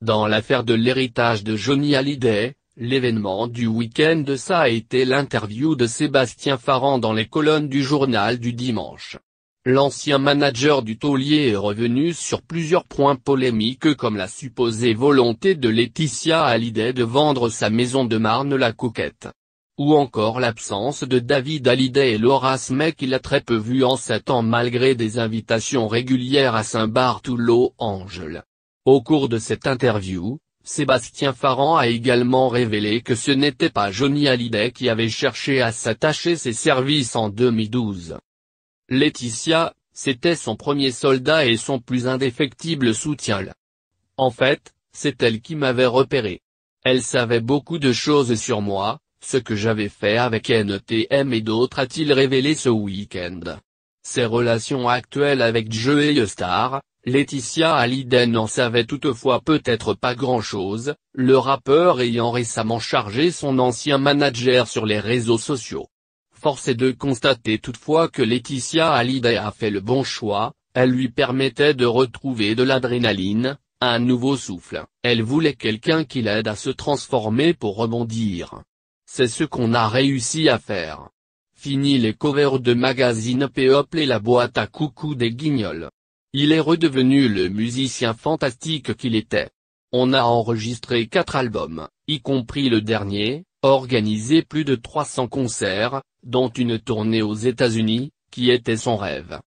Dans l'affaire de l'héritage de Johnny Hallyday, l'événement du week-end de ça a été l'interview de Sébastien Farand dans les colonnes du journal du dimanche. L'ancien manager du taulier est revenu sur plusieurs points polémiques comme la supposée volonté de Laetitia Hallyday de vendre sa maison de Marne-la Coquette. Ou encore l'absence de David Hallyday et Laura Smet qu'il a très peu vu en sept ans malgré des invitations régulières à saint angel au cours de cette interview, Sébastien Farran a également révélé que ce n'était pas Johnny Hallyday qui avait cherché à s'attacher ses services en 2012. Laetitia, c'était son premier soldat et son plus indéfectible soutien. En fait, c'est elle qui m'avait repéré. Elle savait beaucoup de choses sur moi, ce que j'avais fait avec NTM et d'autres a-t-il révélé ce week-end. Ses relations actuelles avec et Star, Laetitia Hallyday n'en savait toutefois peut-être pas grand-chose, le rappeur ayant récemment chargé son ancien manager sur les réseaux sociaux. Force est de constater toutefois que Laetitia Hallyday a fait le bon choix, elle lui permettait de retrouver de l'adrénaline, un nouveau souffle. Elle voulait quelqu'un qui l'aide à se transformer pour rebondir. C'est ce qu'on a réussi à faire. Fini les covers de magazines People et la boîte à coucou des guignols. Il est redevenu le musicien fantastique qu'il était. On a enregistré quatre albums, y compris le dernier, organisé plus de 300 concerts, dont une tournée aux États-Unis, qui était son rêve.